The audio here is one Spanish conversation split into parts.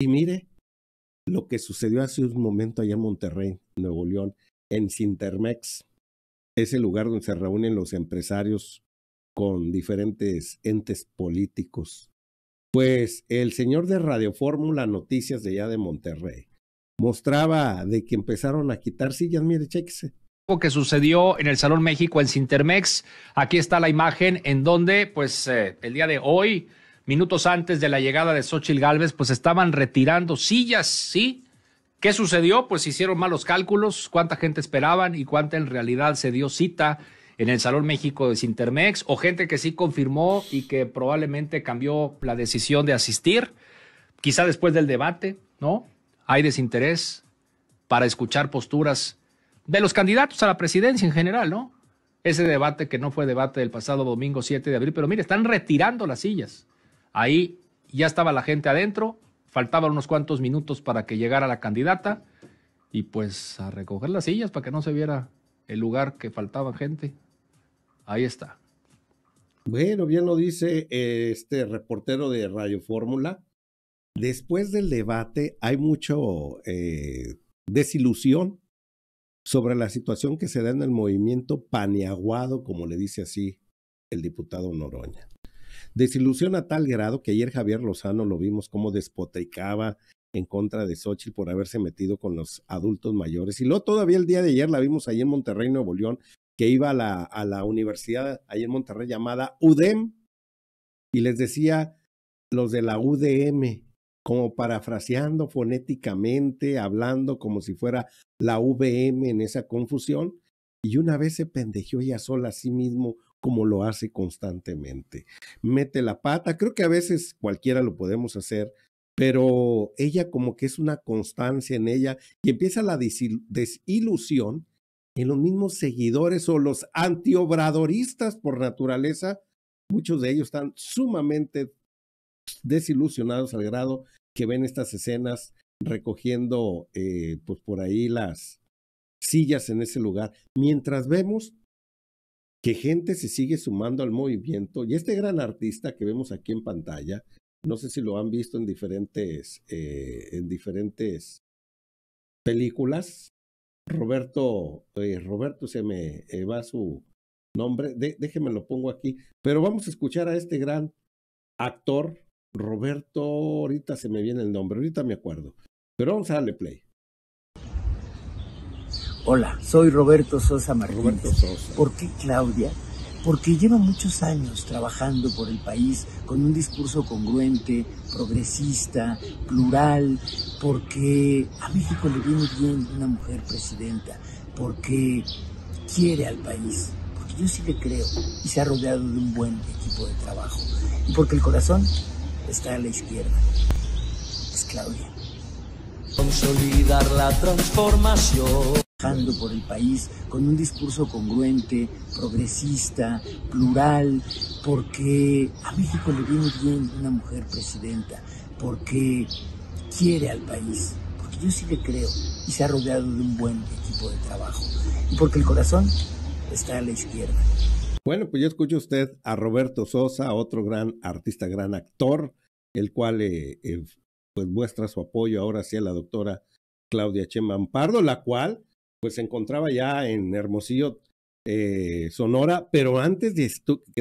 Y mire lo que sucedió hace un momento allá en Monterrey, Nuevo León, en Cintermex. Ese lugar donde se reúnen los empresarios con diferentes entes políticos. Pues el señor de Radio Fórmula Noticias de allá de Monterrey mostraba de que empezaron a quitar sillas, mire, Lo Que sucedió en el Salón México en Cintermex. Aquí está la imagen en donde, pues, eh, el día de hoy minutos antes de la llegada de Xochitl Galvez, pues estaban retirando sillas, ¿sí? ¿Qué sucedió? Pues hicieron malos cálculos, cuánta gente esperaban y cuánta en realidad se dio cita en el Salón México de Sintermex, o gente que sí confirmó y que probablemente cambió la decisión de asistir, quizá después del debate, ¿no? Hay desinterés para escuchar posturas de los candidatos a la presidencia en general, ¿no? Ese debate que no fue debate del pasado domingo 7 de abril, pero mire, están retirando las sillas. Ahí ya estaba la gente adentro, faltaban unos cuantos minutos para que llegara la candidata y pues a recoger las sillas para que no se viera el lugar que faltaba gente. Ahí está. Bueno, bien lo dice este reportero de Radio Fórmula. Después del debate hay mucho eh, desilusión sobre la situación que se da en el movimiento paniaguado como le dice así el diputado Noroña. Desilusión a tal grado que ayer Javier Lozano lo vimos como despotricaba en contra de Xochitl por haberse metido con los adultos mayores. Y luego todavía el día de ayer la vimos ahí en Monterrey, Nuevo León, que iba a la, a la universidad ahí en Monterrey llamada UDEM y les decía los de la UDM, como parafraseando fonéticamente, hablando como si fuera la VM en esa confusión. Y una vez se pendejó ella sola a sí mismo como lo hace constantemente. Mete la pata, creo que a veces cualquiera lo podemos hacer, pero ella como que es una constancia en ella y empieza la desilusión en los mismos seguidores o los antiobradoristas por naturaleza. Muchos de ellos están sumamente desilusionados al grado que ven estas escenas recogiendo eh, pues por ahí las sillas en ese lugar. Mientras vemos que gente se sigue sumando al movimiento y este gran artista que vemos aquí en pantalla, no sé si lo han visto en diferentes, eh, en diferentes películas, Roberto, eh, Roberto se me eh, va su nombre, déjenme déjeme lo pongo aquí, pero vamos a escuchar a este gran actor, Roberto, ahorita se me viene el nombre, ahorita me acuerdo, pero vamos a darle play. Hola, soy Roberto Sosa Martínez. Roberto Sosa. ¿Por qué Claudia? Porque lleva muchos años trabajando por el país con un discurso congruente, progresista, plural, porque a México le viene bien una mujer presidenta, porque quiere al país, porque yo sí le creo y se ha rodeado de un buen equipo de trabajo, y porque el corazón está a la izquierda. Es Claudia. Consolidar la transformación por el país con un discurso congruente, progresista, plural, porque a México le viene bien una mujer presidenta, porque quiere al país, porque yo sí le creo y se ha rodeado de un buen equipo de trabajo, y porque el corazón está a la izquierda. Bueno, pues yo escucho usted a Roberto Sosa, otro gran artista, gran actor, el cual eh, eh, pues muestra su apoyo ahora hacia la doctora Claudia Chemampardo, la cual pues se encontraba ya en Hermosillo, eh, Sonora, pero antes de,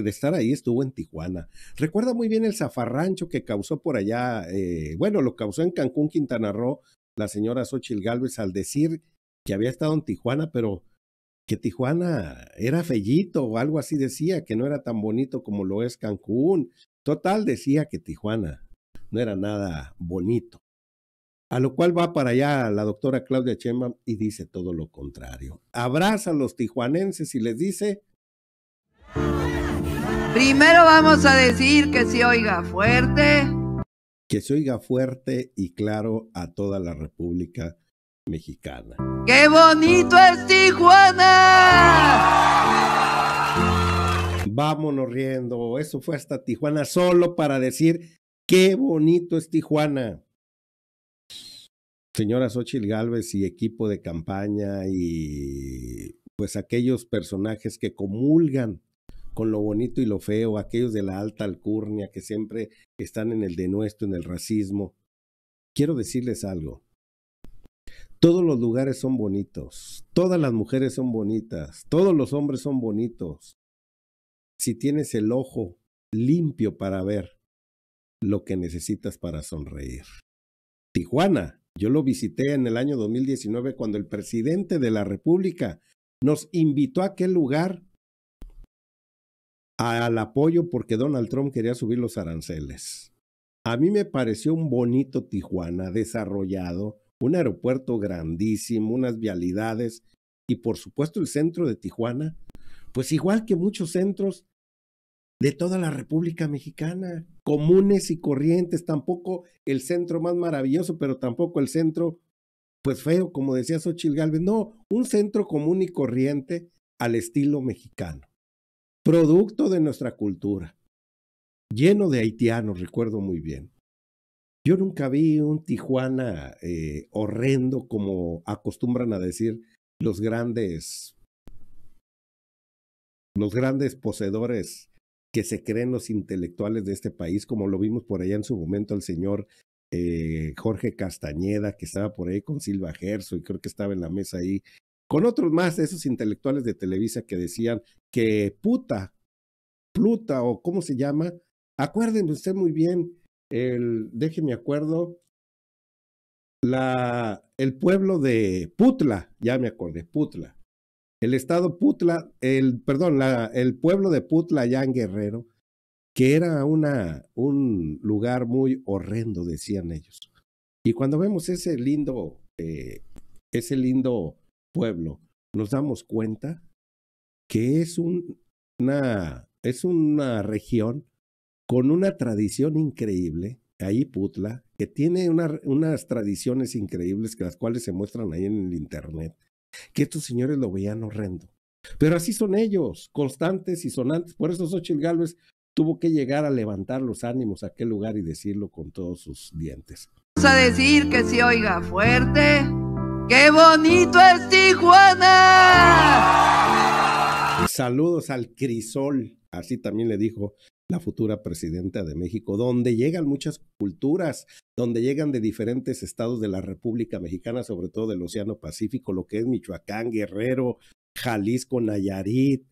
de, estar ahí estuvo en Tijuana. Recuerda muy bien el zafarrancho que causó por allá, eh, bueno, lo causó en Cancún, Quintana Roo, la señora Xochil Gálvez al decir que había estado en Tijuana, pero que Tijuana era fellito o algo así decía, que no era tan bonito como lo es Cancún. Total, decía que Tijuana no era nada bonito. A lo cual va para allá la doctora Claudia Chema y dice todo lo contrario. Abraza a los tijuanenses y les dice... Primero vamos a decir que se oiga fuerte. Que se oiga fuerte y claro a toda la República Mexicana. ¡Qué bonito es Tijuana! Vámonos riendo. Eso fue hasta Tijuana solo para decir qué bonito es Tijuana señora Xochitl Galvez y equipo de campaña y pues aquellos personajes que comulgan con lo bonito y lo feo, aquellos de la alta alcurnia que siempre están en el denuesto, en el racismo. Quiero decirles algo. Todos los lugares son bonitos, todas las mujeres son bonitas, todos los hombres son bonitos. Si tienes el ojo limpio para ver lo que necesitas para sonreír. Tijuana yo lo visité en el año 2019 cuando el presidente de la República nos invitó a aquel lugar al apoyo porque Donald Trump quería subir los aranceles. A mí me pareció un bonito Tijuana desarrollado, un aeropuerto grandísimo, unas vialidades y por supuesto el centro de Tijuana, pues igual que muchos centros de toda la República Mexicana, comunes y corrientes, tampoco el centro más maravilloso, pero tampoco el centro, pues feo, como decía Xochitl Galvez, no, un centro común y corriente al estilo mexicano, producto de nuestra cultura, lleno de haitianos, recuerdo muy bien. Yo nunca vi un Tijuana eh, horrendo como acostumbran a decir los grandes, los grandes poseedores que se creen los intelectuales de este país, como lo vimos por allá en su momento el señor eh, Jorge Castañeda, que estaba por ahí con Silva Gerso y creo que estaba en la mesa ahí, con otros más de esos intelectuales de Televisa que decían que puta, pluta o cómo se llama, acuérdense usted muy bien, el, déjeme acuerdo, la, el pueblo de Putla, ya me acordé, Putla, el estado Putla, el, perdón, el pueblo de Putla, Yan Guerrero, que era una, un lugar muy horrendo, decían ellos. Y cuando vemos ese lindo, eh, ese lindo pueblo, nos damos cuenta que es una, es una región con una tradición increíble, ahí Putla, que tiene unas tradiciones increíbles, que las cuales se muestran ahí en el Internet que estos señores lo veían horrendo. Pero así son ellos, constantes y sonantes. Por eso Xochitl Gálvez tuvo que llegar a levantar los ánimos a aquel lugar y decirlo con todos sus dientes. Vamos a decir que se oiga fuerte. ¡Qué bonito es Tijuana! Saludos al crisol, así también le dijo la futura presidenta de México, donde llegan muchas culturas, donde llegan de diferentes estados de la República Mexicana, sobre todo del Océano Pacífico, lo que es Michoacán, Guerrero, Jalisco, Nayarit,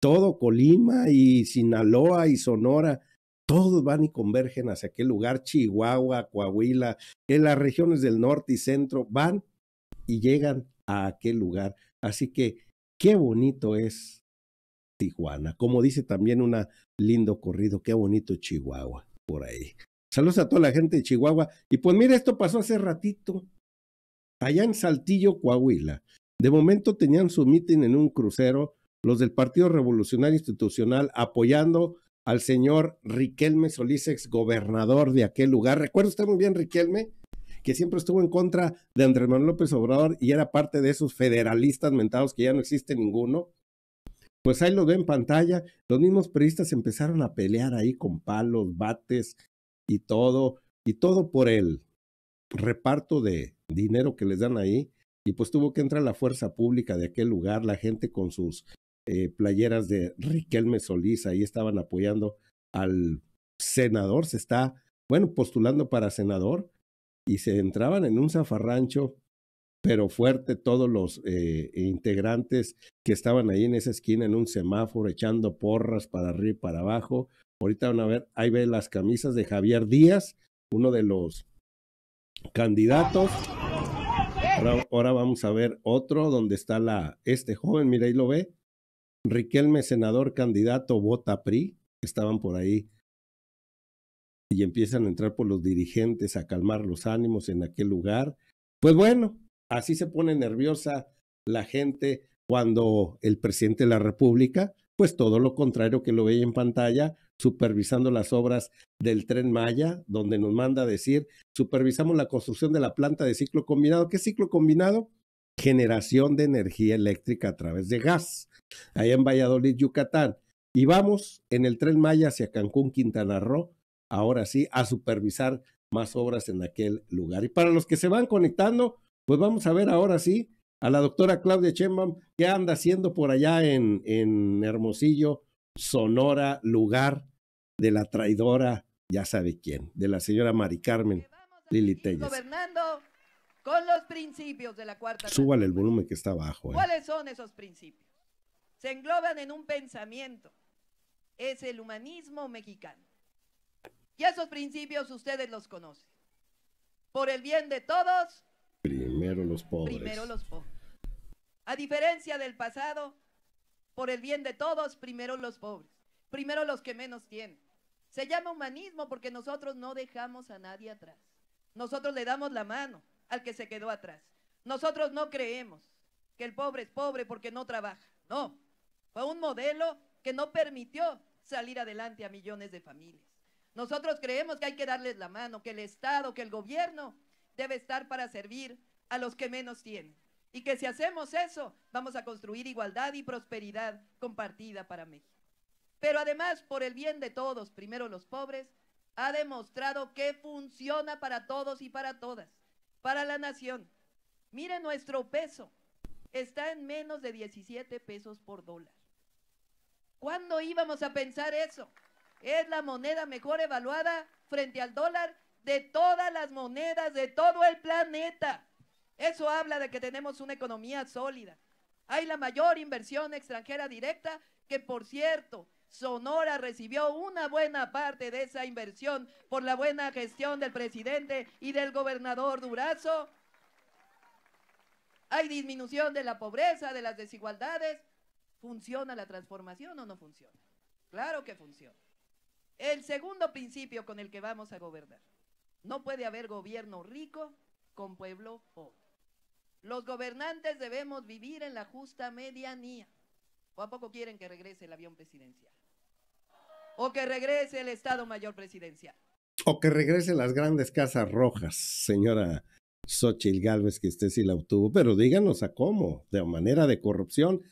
todo Colima y Sinaloa y Sonora, todos van y convergen hacia aquel lugar, Chihuahua, Coahuila, en las regiones del norte y centro, van y llegan a aquel lugar. Así que qué bonito es Tijuana. Como dice también una lindo corrido, qué bonito Chihuahua, por ahí. Saludos a toda la gente de Chihuahua. Y pues mira, esto pasó hace ratito, allá en Saltillo, Coahuila. De momento tenían su mitin en un crucero los del Partido Revolucionario Institucional apoyando al señor Riquelme Solís, ex gobernador de aquel lugar. Recuerda usted muy bien, Riquelme, que siempre estuvo en contra de Andrés Manuel López Obrador y era parte de esos federalistas mentados que ya no existe ninguno. Pues ahí lo ve en pantalla, los mismos periodistas empezaron a pelear ahí con palos, bates y todo, y todo por el reparto de dinero que les dan ahí. Y pues tuvo que entrar la fuerza pública de aquel lugar, la gente con sus eh, playeras de Riquelme Solís, ahí estaban apoyando al senador, se está, bueno, postulando para senador, y se entraban en un zafarrancho pero fuerte todos los eh, integrantes que estaban ahí en esa esquina en un semáforo echando porras para arriba y para abajo. Ahorita van a ver, ahí ve las camisas de Javier Díaz, uno de los candidatos. Ahora, vamos a ver otro donde está la este joven, mira ahí lo ve. Riquelme, senador candidato, vota PRI. Estaban por ahí y empiezan a entrar por los dirigentes a calmar los ánimos en aquel lugar. Pues bueno, Así se pone nerviosa la gente cuando el presidente de la República, pues todo lo contrario que lo veía en pantalla, supervisando las obras del tren Maya, donde nos manda a decir, supervisamos la construcción de la planta de ciclo combinado. ¿Qué ciclo combinado? Generación de energía eléctrica a través de gas, Ahí en Valladolid, Yucatán. Y vamos en el tren Maya hacia Cancún, Quintana Roo, ahora sí, a supervisar más obras en aquel lugar. Y para los que se van conectando, pues vamos a ver ahora sí a la doctora Claudia Chemam que anda haciendo por allá en, Hermosillo, Sonora, lugar de la traidora, ya sabe quién, de la señora Mari Carmen Lili Telles. Gobernando con los principios de la cuarta. Súbale el volumen que está abajo. ¿eh? ¿Cuáles son esos principios? Se engloban en un pensamiento. Es el humanismo mexicano. Y esos principios ustedes los conocen. Por el bien de todos, Primero los pobres. Primero los pobres. A diferencia del pasado, por el bien de todos, primero los pobres, primero los que menos tienen. Se llama humanismo porque nosotros no dejamos a nadie atrás. Nosotros le damos la mano al que se quedó atrás. Nosotros no creemos que el pobre es pobre porque no trabaja. No, fue un modelo que no permitió salir adelante a millones de familias. Nosotros creemos que hay que darles la mano, que el Estado, que el gobierno debe estar para servir a los que menos tienen. Y que si hacemos eso, vamos a construir igualdad y prosperidad compartida para México. Pero además, por el bien de todos, primero los pobres, ha demostrado que funciona para todos y para todas, para la nación. Mire nuestro peso, está en menos de 17 pesos por dólar. ¿Cuándo íbamos a pensar eso? Es la moneda mejor evaluada frente al dólar de todas las monedas de todo el planeta. Eso habla de que tenemos una economía sólida. Hay la mayor inversión extranjera directa, que por cierto, Sonora recibió una buena parte de esa inversión por la buena gestión del presidente y del gobernador Durazo. Hay disminución de la pobreza, de las desigualdades. ¿Funciona la transformación o no funciona? Claro que funciona. El segundo principio con el que vamos a gobernar. No puede haber gobierno rico con pueblo pobre. Los gobernantes debemos vivir en la justa medianía. ¿O a poco quieren que regrese el avión presidencial? ¿O que regrese el Estado Mayor presidencial? O que regrese las grandes casas rojas, señora Xochitl Galvez, que usted sí la obtuvo. Pero díganos a cómo, de manera de corrupción,